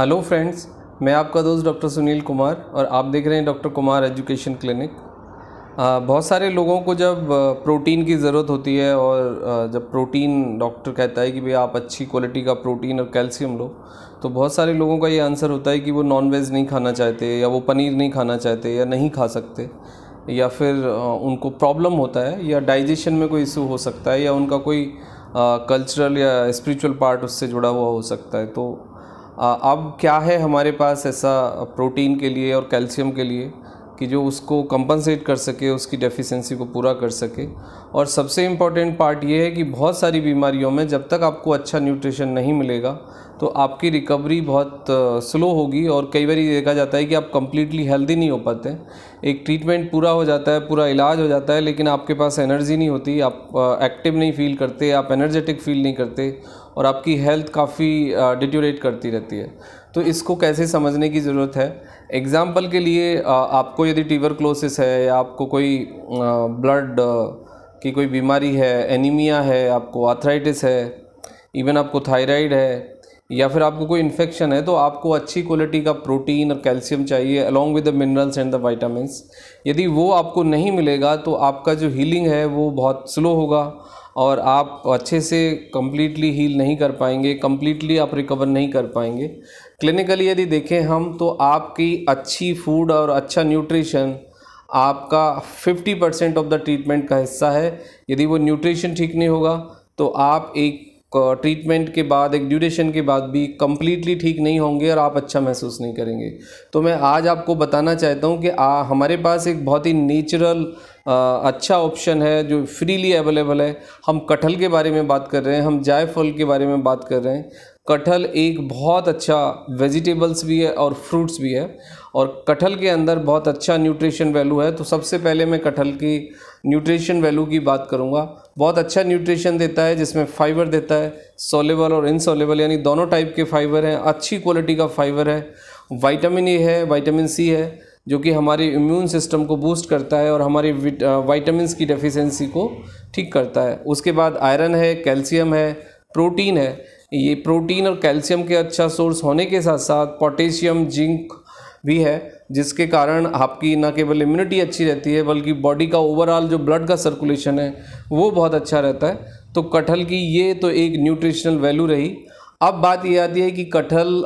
hello friends मैं आपका दोस्त डॉक्टर सुनील कुमार और आप देख रहे हैं डॉक्टर कुमार एजुकेशन क्लिनिक बहुत सारे लोगों को जब प्रोटीन की ज़रूरत होती है और जब प्रोटीन डॉक्टर कहता है कि भाई आप अच्छी क्वालिटी का प्रोटीन और कैल्शियम लो तो बहुत सारे लोगों का ये आंसर होता है कि वो नॉन वेज नहीं खाना चाहते या वो पनीर नहीं खाना चाहते या नहीं खा सकते या फिर उनको प्रॉब्लम होता है या डाइजेशन में कोई इशू हो सकता है या उनका कोई कल्चरल या स्पिरिचुअल पार्ट उससे जुड़ा हुआ हो सकता है तो अब क्या है हमारे पास ऐसा प्रोटीन के लिए और कैल्शियम के लिए कि जो उसको कंपनसेट कर सके उसकी डेफिशिएंसी को पूरा कर सके और सबसे इम्पॉर्टेंट पार्ट ये है कि बहुत सारी बीमारियों में जब तक आपको अच्छा न्यूट्रिशन नहीं मिलेगा तो आपकी रिकवरी बहुत स्लो होगी और कई बार ये देखा जाता है कि आप कम्प्लीटली हेल्दी नहीं हो पाते एक ट्रीटमेंट पूरा हो जाता है पूरा इलाज हो जाता है लेकिन आपके पास एनर्जी नहीं होती आप एक्टिव नहीं फील करते आप एनर्जेटिक फील नहीं करते और आपकी हेल्थ काफ़ी डिटोरेट करती रहती है तो इसको कैसे समझने की ज़रूरत है एग्ज़ाम्पल के लिए आपको यदि टीवर क्लोसिस है या आपको कोई ब्लड की कोई बीमारी है एनीमिया है आपको आर्थराइटिस है इवन आपको थायराइड है या फिर आपको कोई इन्फेक्शन है तो आपको अच्छी क्वालिटी का प्रोटीन और कैल्शियम चाहिए along with the minerals and the vitamins यदि वो आपको नहीं मिलेगा तो आपका जो हीलिंग है वो बहुत स्लो होगा और आप अच्छे से कम्प्लीटली हील नहीं कर पाएंगे कम्प्लीटली आप रिकवर नहीं कर पाएंगे क्लिनिकली यदि देखें हम तो आपकी अच्छी फूड और अच्छा न्यूट्रिशन आपका 50 परसेंट ऑफ द ट्रीटमेंट का हिस्सा है यदि वो न्यूट्रिशन ठीक नहीं होगा तो आप एक ट्रीटमेंट के बाद एक ड्यूरेशन के बाद भी कम्प्लीटली ठीक नहीं होंगे और आप अच्छा महसूस नहीं करेंगे तो मैं आज आपको बताना चाहता हूँ कि आ, हमारे पास एक बहुत ही नेचुरल अच्छा ऑप्शन है जो फ्रीली अवेलेबल है हम कटहल के बारे में बात कर रहे हैं हम जायफल के बारे में बात कर रहे हैं कटहल एक बहुत अच्छा वेजिटेबल्स भी है और फ्रूट्स भी है और कटहल के अंदर बहुत अच्छा न्यूट्रिशन वैल्यू है तो सबसे पहले मैं कटहल की न्यूट्रिशन वैल्यू की बात करूँगा बहुत अच्छा न्यूट्रिशन देता है जिसमें फाइबर देता है सोलेबल और इनसोलेबल यानी दोनों टाइप के फाइबर हैं अच्छी क्वालिटी का फाइबर है वाइटामिन ए है वाइटामिन सी है जो कि हमारे इम्यून सिस्टम को बूस्ट करता है और हमारे वाइटामस की डेफिशेंसी को ठीक करता है उसके बाद आयरन है कैल्शियम है प्रोटीन है ये प्रोटीन और कैल्शियम के अच्छा सोर्स होने के साथ साथ पोटेशियम जिंक भी है जिसके कारण आपकी न केवल इम्यूनिटी अच्छी रहती है बल्कि बॉडी का ओवरऑल जो ब्लड का सर्कुलेशन है वो बहुत अच्छा रहता है तो कटहल की ये तो एक न्यूट्रिशनल वैल्यू रही अब बात ये आती है कि कटहल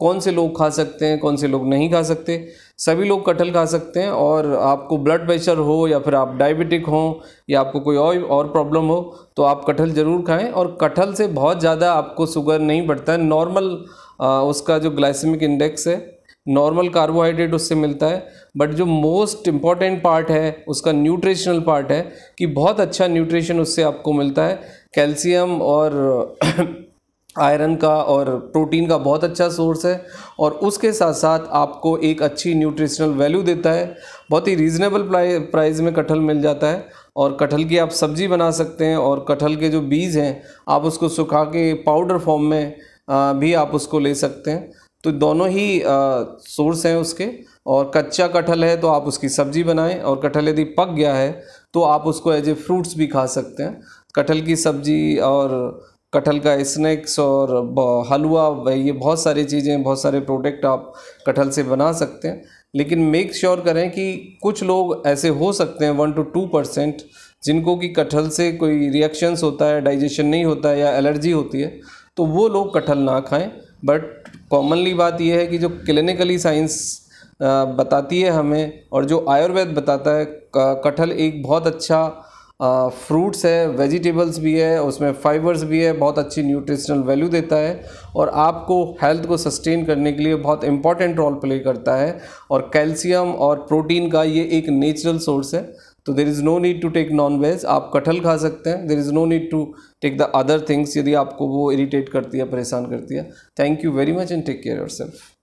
कौन से लोग खा सकते हैं कौन से लोग नहीं खा सकते सभी लोग कटहल खा सकते हैं और आपको ब्लड प्रेशर हो या फिर आप डायबिटिक हो या आपको कोई और और प्रॉब्लम हो तो आप कटहल ज़रूर खाएं और कटहल से बहुत ज़्यादा आपको शुगर नहीं बढ़ता है नॉर्मल उसका जो ग्लाइसेमिक इंडेक्स है नॉर्मल कार्बोहाइड्रेट उससे मिलता है बट जो मोस्ट इम्पॉर्टेंट पार्ट है उसका न्यूट्रिशनल पार्ट है कि बहुत अच्छा न्यूट्रिशन उससे आपको मिलता है कैल्शियम और आयरन का और प्रोटीन का बहुत अच्छा सोर्स है और उसके साथ साथ आपको एक अच्छी न्यूट्रिशनल वैल्यू देता है बहुत ही रीज़नेबल प्राइस में कटहल मिल जाता है और कटहल की आप सब्ज़ी बना सकते हैं और कटहल के जो बीज हैं आप उसको सुखा के पाउडर फॉर्म में भी आप उसको ले सकते हैं तो दोनों ही सोर्स हैं उसके और कच्चा कटहल है तो आप उसकी सब्ज़ी बनाएं और कटहल यदि पक गया है तो आप उसको एज ए फ्रूट्स भी खा सकते हैं कटहल की सब्ज़ी और कटहल का स्नैक्स और हलवा ये बहुत सारी चीज़ें बहुत सारे प्रोडक्ट आप कटहल से बना सकते हैं लेकिन मेक श्योर sure करें कि कुछ लोग ऐसे हो सकते हैं वन टू टू परसेंट जिनको कि कटहल से कोई रिएक्शंस होता है डाइजेशन नहीं होता है या एलर्जी होती है तो वो लोग कटहल ना खाएं बट कॉमनली बात यह है कि जो क्लिनिकली साइंस बताती है हमें और जो आयुर्वेद बताता है कटहल एक बहुत अच्छा फ्रूट्स है वेजिटेबल्स भी है उसमें फाइबर्स भी है बहुत अच्छी न्यूट्रिशनल वैल्यू देता है और आपको हेल्थ को सस्टेन करने के लिए बहुत इंपॉर्टेंट रोल प्ले करता है और कैल्शियम और प्रोटीन का ये एक नेचुरल सोर्स है तो there is no need to take non veg आप कटहल खा सकते हैं there is no need to take the other things यदि आपको वो इरीटेट करती है परेशान करती है thank you very much and take care your self